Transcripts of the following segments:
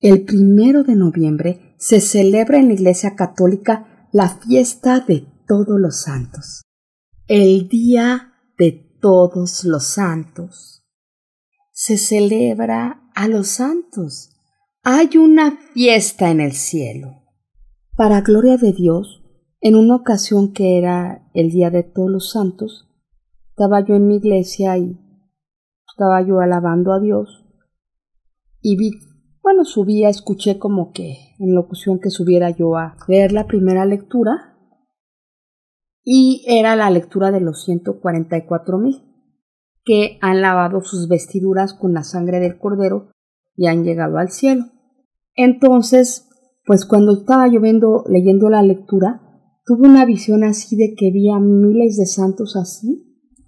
El primero de noviembre se celebra en la Iglesia Católica la fiesta de todos los santos, el Día de todos los santos. Se celebra a los santos. Hay una fiesta en el cielo. Para gloria de Dios, en una ocasión que era el Día de todos los santos, estaba yo en mi iglesia y estaba yo alabando a Dios y vi bueno, subía, escuché como que en locución que subiera yo a leer la primera lectura y era la lectura de los 144.000 mil que han lavado sus vestiduras con la sangre del cordero y han llegado al cielo. Entonces, pues cuando estaba yo leyendo la lectura, tuve una visión así de que vi a miles de santos así.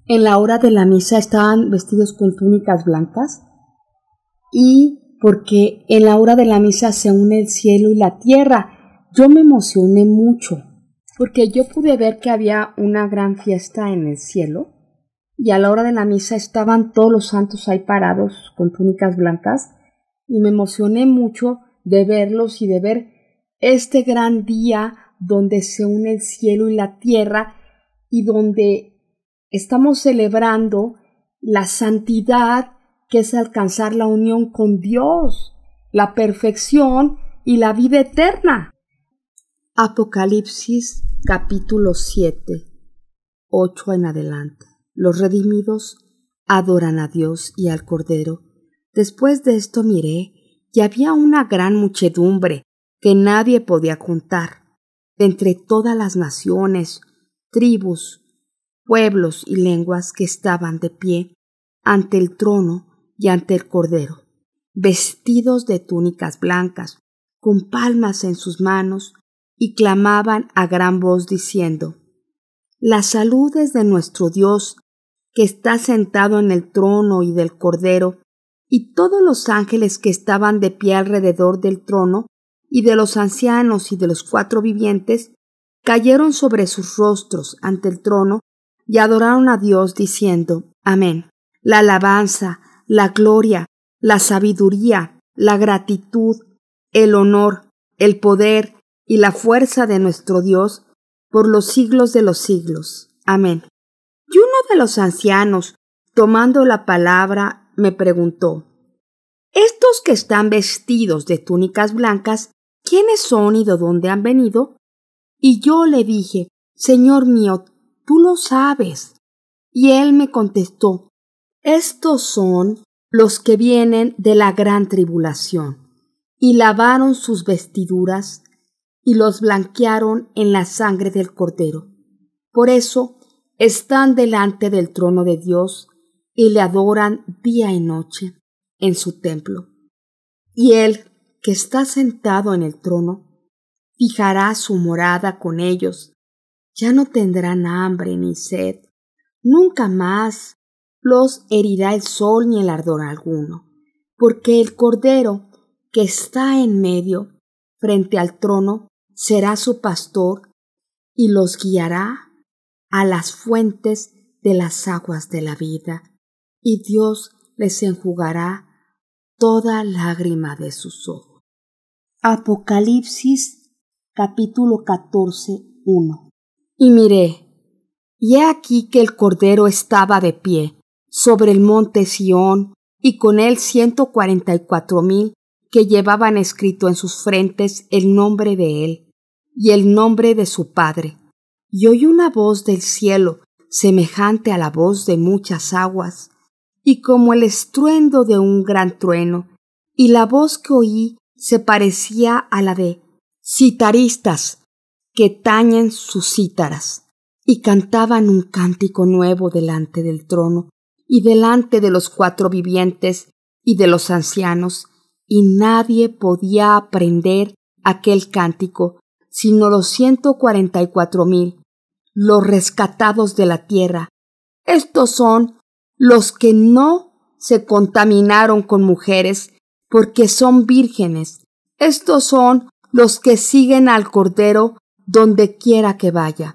En la hora de la misa estaban vestidos con túnicas blancas y porque en la hora de la misa se une el cielo y la tierra. Yo me emocioné mucho, porque yo pude ver que había una gran fiesta en el cielo, y a la hora de la misa estaban todos los santos ahí parados con túnicas blancas, y me emocioné mucho de verlos y de ver este gran día donde se une el cielo y la tierra y donde estamos celebrando la santidad que es alcanzar la unión con Dios, la perfección y la vida eterna. Apocalipsis capítulo 7, 8 en adelante. Los redimidos adoran a Dios y al Cordero. Después de esto miré y había una gran muchedumbre que nadie podía contar, entre todas las naciones, tribus, pueblos y lenguas que estaban de pie ante el trono y ante el Cordero, vestidos de túnicas blancas, con palmas en sus manos, y clamaban a gran voz diciendo, La salud es de nuestro Dios, que está sentado en el trono y del Cordero, y todos los ángeles que estaban de pie alrededor del trono, y de los ancianos y de los cuatro vivientes, cayeron sobre sus rostros ante el trono, y adoraron a Dios diciendo, Amén. La alabanza, la gloria, la sabiduría, la gratitud, el honor, el poder y la fuerza de nuestro Dios por los siglos de los siglos. Amén. Y uno de los ancianos, tomando la palabra, me preguntó, ¿Estos que están vestidos de túnicas blancas, quiénes son y de dónde han venido? Y yo le dije, Señor mío, tú lo sabes. Y él me contestó, estos son los que vienen de la gran tribulación, y lavaron sus vestiduras, y los blanquearon en la sangre del Cordero. Por eso están delante del trono de Dios, y le adoran día y noche en su templo. Y él, que está sentado en el trono, fijará su morada con ellos. Ya no tendrán hambre ni sed, nunca más los herirá el sol ni el ardor alguno, porque el Cordero que está en medio, frente al trono, será su pastor y los guiará a las fuentes de las aguas de la vida, y Dios les enjugará toda lágrima de sus ojos. Apocalipsis capítulo 14, 1. Y miré, y he aquí que el Cordero estaba de pie, sobre el monte Sión y con él ciento cuarenta y cuatro mil que llevaban escrito en sus frentes el nombre de él y el nombre de su padre. Y oí una voz del cielo semejante a la voz de muchas aguas, y como el estruendo de un gran trueno, y la voz que oí se parecía a la de citaristas que tañen sus cítaras, y cantaban un cántico nuevo delante del trono y delante de los cuatro vivientes y de los ancianos, y nadie podía aprender aquel cántico, sino los ciento cuarenta y cuatro mil, los rescatados de la tierra. Estos son los que no se contaminaron con mujeres, porque son vírgenes. Estos son los que siguen al Cordero donde quiera que vaya.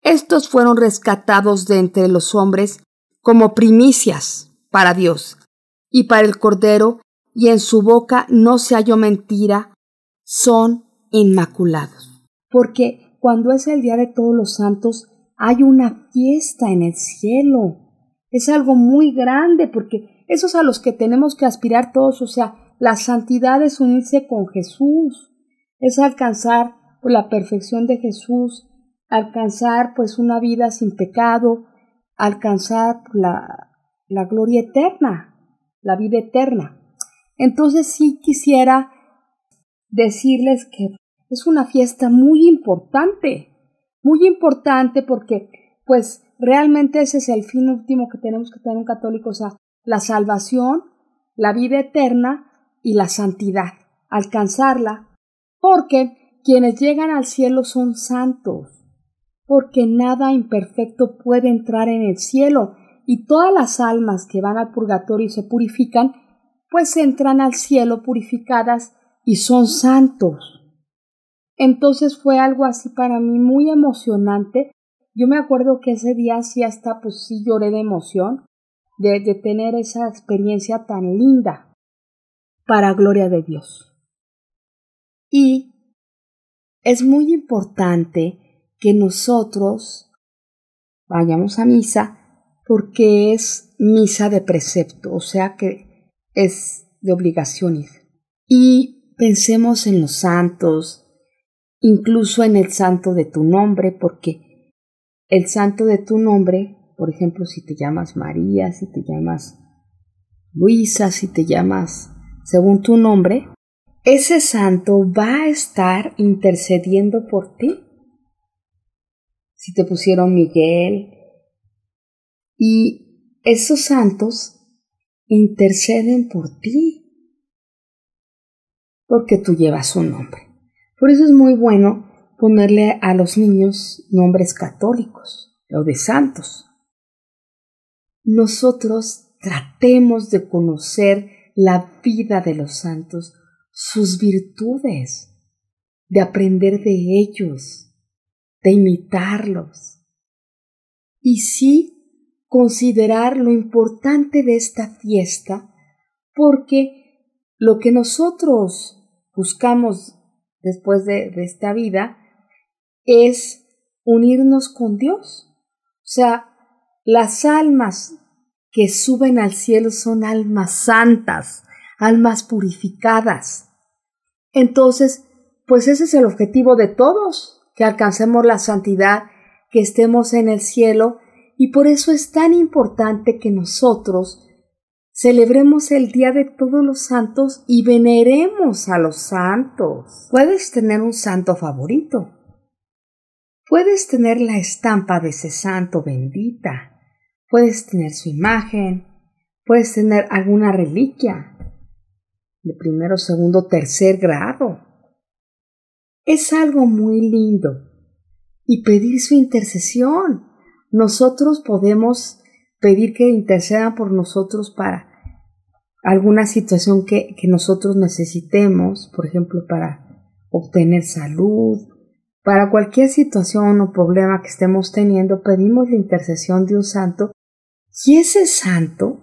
Estos fueron rescatados de entre los hombres como primicias para Dios y para el Cordero, y en su boca no se halló mentira, son inmaculados. Porque cuando es el Día de Todos los Santos, hay una fiesta en el cielo. Es algo muy grande, porque esos a los que tenemos que aspirar todos, o sea, la santidad es unirse con Jesús, es alcanzar pues, la perfección de Jesús, alcanzar pues una vida sin pecado, alcanzar la, la gloria eterna, la vida eterna. Entonces sí quisiera decirles que es una fiesta muy importante, muy importante porque pues realmente ese es el fin último que tenemos que tener un católico, o sea, la salvación, la vida eterna y la santidad, alcanzarla, porque quienes llegan al cielo son santos, porque nada imperfecto puede entrar en el cielo, y todas las almas que van al purgatorio y se purifican, pues entran al cielo purificadas y son santos. Entonces fue algo así para mí muy emocionante. Yo me acuerdo que ese día sí hasta pues sí lloré de emoción de, de tener esa experiencia tan linda para gloria de Dios. Y es muy importante que nosotros vayamos a misa porque es misa de precepto, o sea que es de obligación Y pensemos en los santos, incluso en el santo de tu nombre, porque el santo de tu nombre, por ejemplo, si te llamas María, si te llamas Luisa, si te llamas según tu nombre, ese santo va a estar intercediendo por ti si te pusieron Miguel. Y esos santos interceden por ti, porque tú llevas un nombre. Por eso es muy bueno ponerle a los niños nombres católicos o de santos. Nosotros tratemos de conocer la vida de los santos, sus virtudes, de aprender de ellos de imitarlos. Y sí, considerar lo importante de esta fiesta, porque lo que nosotros buscamos después de, de esta vida es unirnos con Dios. O sea, las almas que suben al cielo son almas santas, almas purificadas. Entonces, pues ese es el objetivo de todos, que alcancemos la santidad, que estemos en el cielo, y por eso es tan importante que nosotros celebremos el Día de Todos los Santos y veneremos a los santos. Puedes tener un santo favorito. Puedes tener la estampa de ese santo bendita. Puedes tener su imagen. Puedes tener alguna reliquia de primero, segundo, tercer grado es algo muy lindo. Y pedir su intercesión. Nosotros podemos pedir que intercedan por nosotros para alguna situación que, que nosotros necesitemos, por ejemplo, para obtener salud, para cualquier situación o problema que estemos teniendo, pedimos la intercesión de un santo y ese santo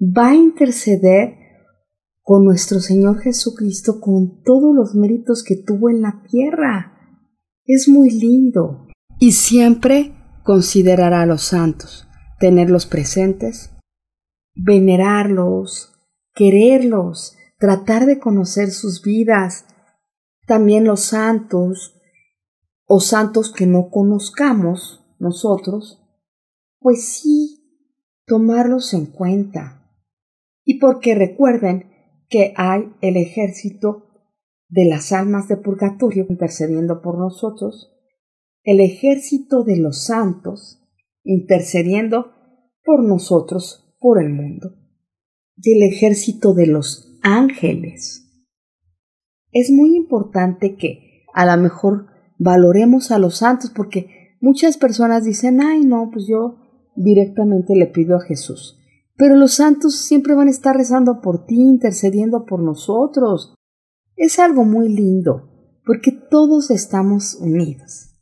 va a interceder con nuestro Señor Jesucristo con todos los méritos que tuvo en la tierra. Es muy lindo. Y siempre considerará a los santos, tenerlos presentes, venerarlos, quererlos, tratar de conocer sus vidas, también los santos o santos que no conozcamos nosotros, pues sí, tomarlos en cuenta. Y porque recuerden que hay el ejército de las almas de purgatorio intercediendo por nosotros, el ejército de los santos intercediendo por nosotros, por el mundo, y el ejército de los ángeles. Es muy importante que a lo mejor valoremos a los santos porque muchas personas dicen, ay no, pues yo directamente le pido a Jesús. Pero los santos siempre van a estar rezando por ti, intercediendo por nosotros. Es algo muy lindo, porque todos estamos unidos.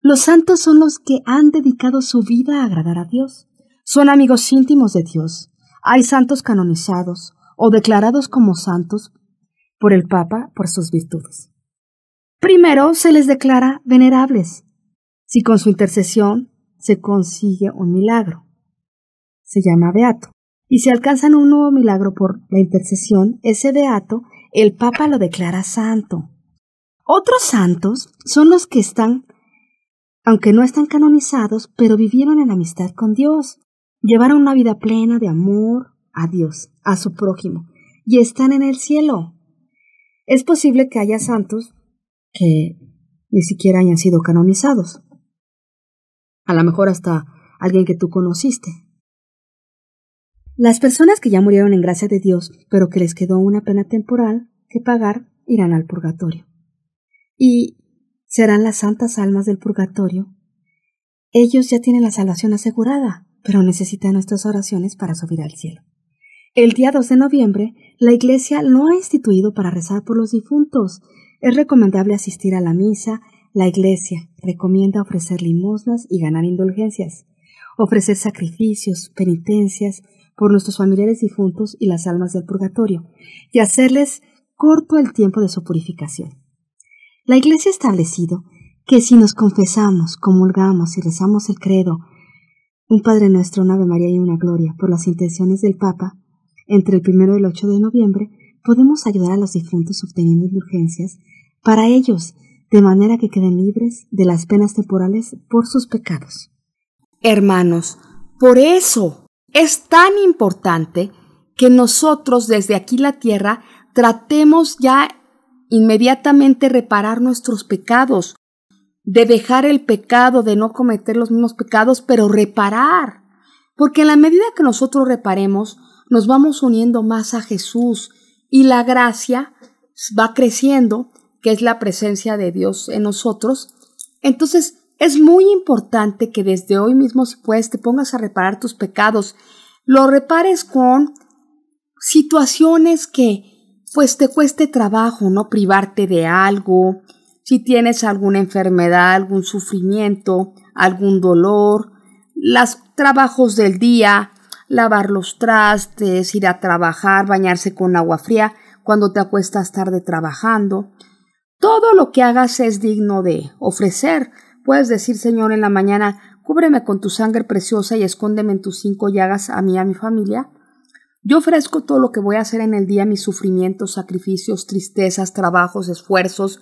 Los santos son los que han dedicado su vida a agradar a Dios. Son amigos íntimos de Dios. Hay santos canonizados o declarados como santos por el Papa por sus virtudes. Primero se les declara venerables, si con su intercesión se consigue un milagro. Se llama beato y si alcanzan un nuevo milagro por la intercesión, ese beato, el Papa lo declara santo. Otros santos son los que están, aunque no están canonizados, pero vivieron en amistad con Dios, llevaron una vida plena de amor a Dios, a su prójimo, y están en el cielo. Es posible que haya santos que ni siquiera hayan sido canonizados. A lo mejor hasta alguien que tú conociste, las personas que ya murieron en gracia de Dios, pero que les quedó una pena temporal que pagar, irán al purgatorio. Y serán las santas almas del purgatorio. Ellos ya tienen la salvación asegurada, pero necesitan nuestras oraciones para subir al cielo. El día 2 de noviembre, la Iglesia no ha instituido para rezar por los difuntos. Es recomendable asistir a la misa. La Iglesia recomienda ofrecer limosnas y ganar indulgencias, ofrecer sacrificios, penitencias, por nuestros familiares difuntos y las almas del purgatorio, y hacerles corto el tiempo de su purificación. La Iglesia ha establecido que si nos confesamos, comulgamos y rezamos el credo, un Padre Nuestro, una Ave María y una Gloria, por las intenciones del Papa, entre el primero y el 8 de noviembre, podemos ayudar a los difuntos obteniendo indulgencias para ellos, de manera que queden libres de las penas temporales por sus pecados. Hermanos, por eso es tan importante que nosotros desde aquí la tierra tratemos ya inmediatamente reparar nuestros pecados, de dejar el pecado, de no cometer los mismos pecados, pero reparar. Porque en la medida que nosotros reparemos, nos vamos uniendo más a Jesús y la gracia va creciendo, que es la presencia de Dios en nosotros. Entonces, es muy importante que desde hoy mismo, si puedes, te pongas a reparar tus pecados. Lo repares con situaciones que, pues, te cueste trabajo, ¿no? Privarte de algo, si tienes alguna enfermedad, algún sufrimiento, algún dolor, los trabajos del día, lavar los trastes, ir a trabajar, bañarse con agua fría cuando te acuestas tarde trabajando. Todo lo que hagas es digno de ofrecer Puedes decir, Señor, en la mañana, cúbreme con tu sangre preciosa y escóndeme en tus cinco llagas a mí y a mi familia. Yo ofrezco todo lo que voy a hacer en el día, mis sufrimientos, sacrificios, tristezas, trabajos, esfuerzos,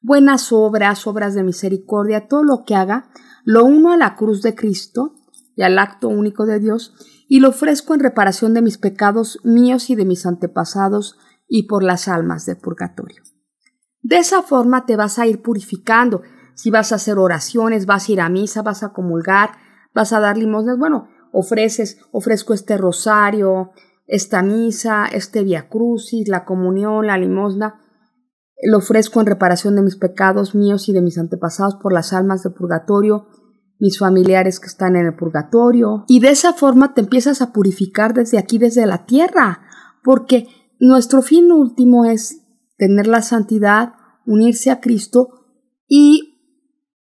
buenas obras, obras de misericordia, todo lo que haga, lo uno a la cruz de Cristo y al acto único de Dios, y lo ofrezco en reparación de mis pecados míos y de mis antepasados, y por las almas del purgatorio. De esa forma te vas a ir purificando, si vas a hacer oraciones, vas a ir a misa, vas a comulgar, vas a dar limosnas, bueno, ofreces, ofrezco este rosario, esta misa, este via la comunión, la limosna, lo ofrezco en reparación de mis pecados míos y de mis antepasados por las almas del purgatorio, mis familiares que están en el purgatorio. Y de esa forma te empiezas a purificar desde aquí, desde la tierra, porque nuestro fin último es tener la santidad, unirse a Cristo y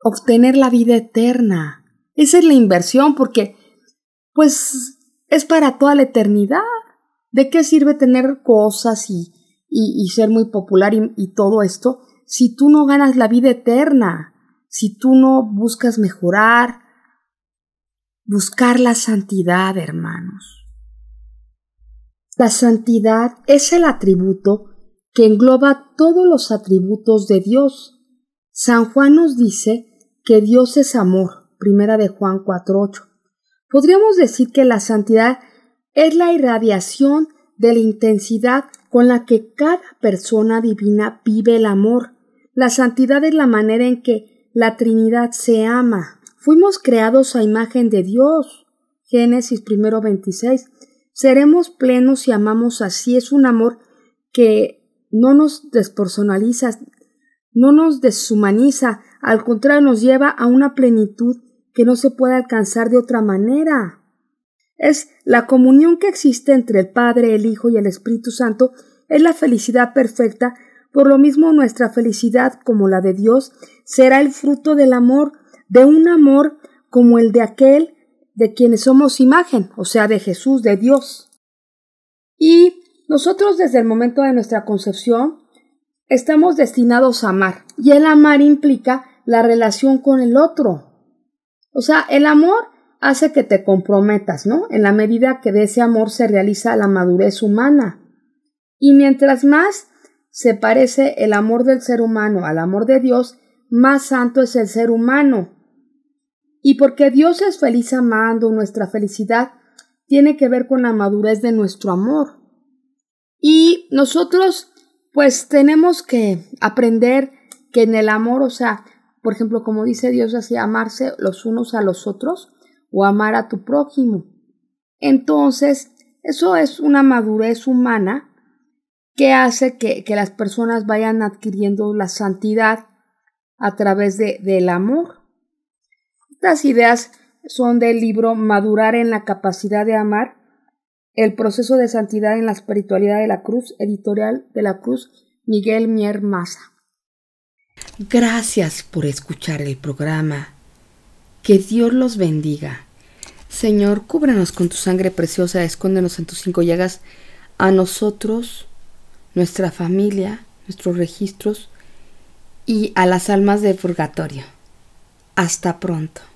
obtener la vida eterna. Esa es la inversión porque, pues, es para toda la eternidad. ¿De qué sirve tener cosas y, y, ser muy popular y todo esto si tú no ganas la vida eterna? Si tú no buscas mejorar, buscar la santidad, hermanos. La santidad es el atributo que engloba todos los atributos de Dios. San Juan nos dice que Dios es amor, primera de Juan 4.8. Podríamos decir que la santidad es la irradiación de la intensidad con la que cada persona divina vive el amor. La santidad es la manera en que la Trinidad se ama. Fuimos creados a imagen de Dios. Génesis 1.26. Seremos plenos si amamos así. Es un amor que no nos despersonaliza, no nos deshumaniza, al contrario, nos lleva a una plenitud que no se puede alcanzar de otra manera. Es la comunión que existe entre el Padre, el Hijo y el Espíritu Santo, es la felicidad perfecta, por lo mismo nuestra felicidad como la de Dios será el fruto del amor, de un amor como el de aquel de quienes somos imagen, o sea, de Jesús, de Dios. Y nosotros desde el momento de nuestra concepción Estamos destinados a amar y el amar implica la relación con el otro. O sea, el amor hace que te comprometas, ¿no? En la medida que de ese amor se realiza la madurez humana. Y mientras más se parece el amor del ser humano al amor de Dios, más santo es el ser humano. Y porque Dios es feliz amando, nuestra felicidad tiene que ver con la madurez de nuestro amor. Y nosotros pues tenemos que aprender que en el amor, o sea, por ejemplo, como dice Dios así, amarse los unos a los otros o amar a tu prójimo. Entonces, eso es una madurez humana que hace que, las personas vayan adquiriendo la santidad a través de, del amor. Estas ideas son del libro Madurar en la capacidad de amar el proceso de santidad en la espiritualidad de la cruz, editorial de la cruz, Miguel Mier Maza. Gracias por escuchar el programa. Que Dios los bendiga. Señor, cúbranos con tu sangre preciosa, escóndenos en tus cinco llagas, a nosotros, nuestra familia, nuestros registros y a las almas del purgatorio. Hasta pronto.